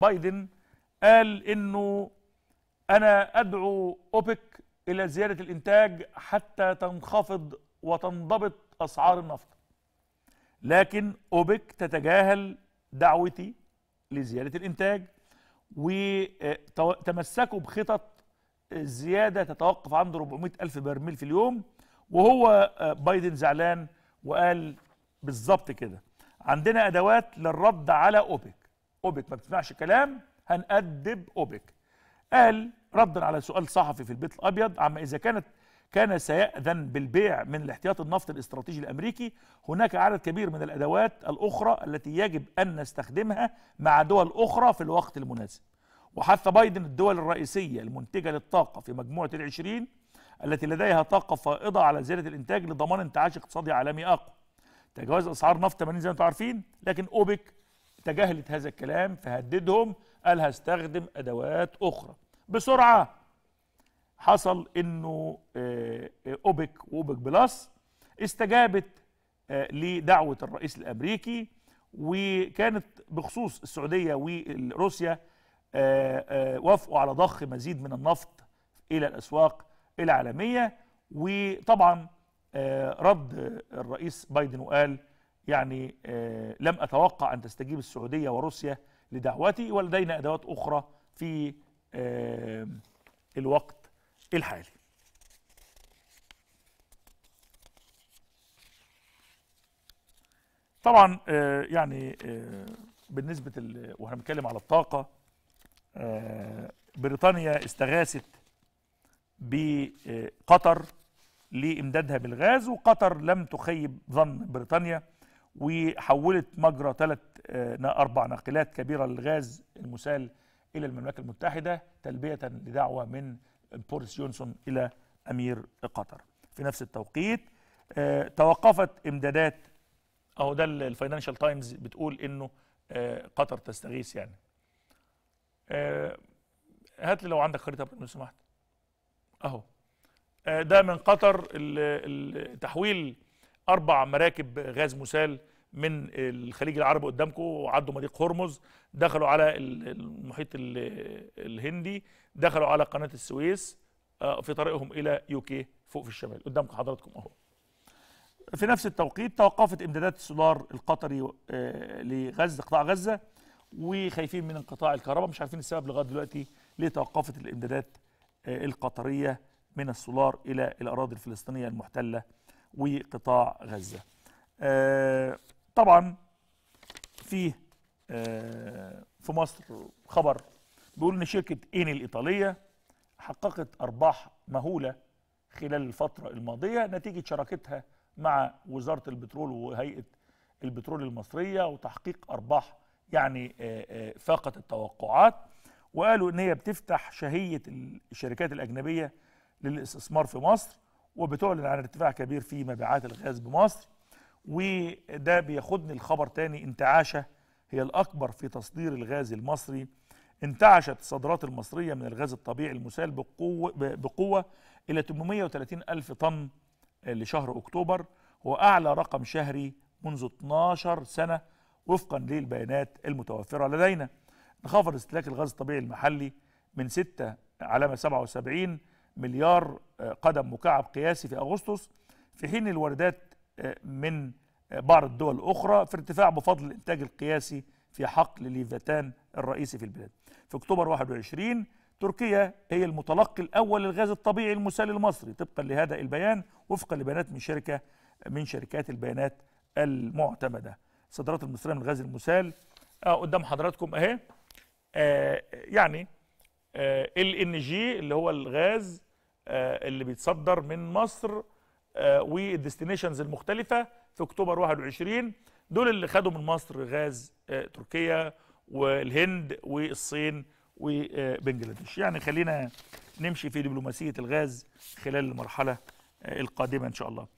بايدن قال انه انا ادعو اوبك الى زياده الانتاج حتى تنخفض وتنضبط اسعار النفط لكن اوبك تتجاهل دعوتي لزياده الانتاج وتمسكوا بخطط زياده تتوقف عند 400 الف برميل في اليوم وهو بايدن زعلان وقال بالظبط كده عندنا ادوات للرد على اوبك اوبك ما بتسمعش كلام هنأدب اوبك قال ردا على سؤال صحفي في البيت الابيض عما اذا كانت كان سيأذن بالبيع من الاحتياط النفط الاستراتيجي الامريكي هناك عدد كبير من الادوات الاخرى التي يجب ان نستخدمها مع دول اخرى في الوقت المناسب وحث بايدن الدول الرئيسيه المنتجه للطاقه في مجموعه العشرين التي لديها طاقه فائضه على زياده الانتاج لضمان انتعاش اقتصادي عالمي اقوى تجاوز اسعار نفط 80 زي ما انتم عارفين لكن اوبك تجاهلت هذا الكلام فهددهم قال هستخدم أدوات أخرى بسرعة حصل أنه آه، آه، أوبك وأوبك بلس استجابت آه، لدعوة الرئيس الأمريكي وكانت بخصوص السعودية وروسيا وافقوا على ضخ مزيد من النفط إلى الأسواق العالمية وطبعا رد الرئيس بايدن وقال يعني آه، لم أتوقع أن تستجيب السعودية وروسيا لدعوتي ولدينا أدوات أخرى في آه، الوقت الحالي طبعا آه، يعني بالنسبة وإحنا بنتكلم على الطاقة بريطانيا استغاثت بقطر لإمدادها بالغاز وقطر لم تخيب ظن بريطانيا وحولت مجرى ثلاث آه، اربع ناقلات كبيره للغاز المسال الى المملكه المتحده تلبيه لدعوه من بوريس جونسون الى امير قطر في نفس التوقيت آه، توقفت امدادات اهو ده الفاينانشال تايمز بتقول انه آه، قطر تستغيث يعني هات لي لو عندك خريطه لو سمحت اهو ده من قطر تحويل اربع مراكب غاز مسال من الخليج العربي قدامكم وعدوا مضيق هرمز دخلوا على المحيط الهندي دخلوا على قناه السويس آه، في طريقهم الى يوكي فوق في الشمال قدامكم حضراتكم اهو في نفس التوقيت توقفت امدادات السولار القطري آه، لغزه قطاع غزه وخايفين من انقطاع الكهرباء مش عارفين السبب لغايه دلوقتي ليه توقفت الامدادات آه، القطريه من السولار الى الاراضي الفلسطينيه المحتله وقطاع غزة آه، طبعا في آه، في مصر خبر بيقول ان شركه اين الايطاليه حققت ارباح مهوله خلال الفتره الماضيه نتيجه شراكتها مع وزاره البترول وهيئه البترول المصريه وتحقيق ارباح يعني آه، فاقت التوقعات وقالوا ان هي بتفتح شهيه الشركات الاجنبيه للاستثمار في مصر وبتعلن عن ارتفاع كبير في مبيعات الغاز بمصر وده بياخدني الخبر تاني انتعاشة هي الأكبر في تصدير الغاز المصري انتعشت الصادرات المصرية من الغاز الطبيعي المسال بقوة, بقوة إلى 830 ألف طن لشهر أكتوبر وأعلى رقم شهري منذ 12 سنة وفقا للبيانات المتوفرة لدينا انخفض استهلاك الغاز الطبيعي المحلي من 6 علامة 77 مليار آه، قدم مكعب قياسي في أغسطس في حين الواردات آه، من آه، بعض الدول الأخرى في ارتفاع بفضل الإنتاج القياسي في حقل ليفاتان الرئيسي في البلاد في أكتوبر 21 تركيا هي المتلقي الأول للغاز الطبيعي المسال المصري طبقا لهذا البيان وفقا لبيانات من شركة من شركات البيانات المعتمدة الصادرات المصرية من الغاز المسال آه قدام حضراتكم أهي آه يعني ال ان جي اللي هو الغاز آه، اللي بيتصدر من مصر آه، والديستنيشنز المختلفه في اكتوبر 21 دول اللي خدوا من مصر غاز آه، تركيا والهند والصين وبنجلاديش يعني خلينا نمشي في دبلوماسيه الغاز خلال المرحله القادمه ان شاء الله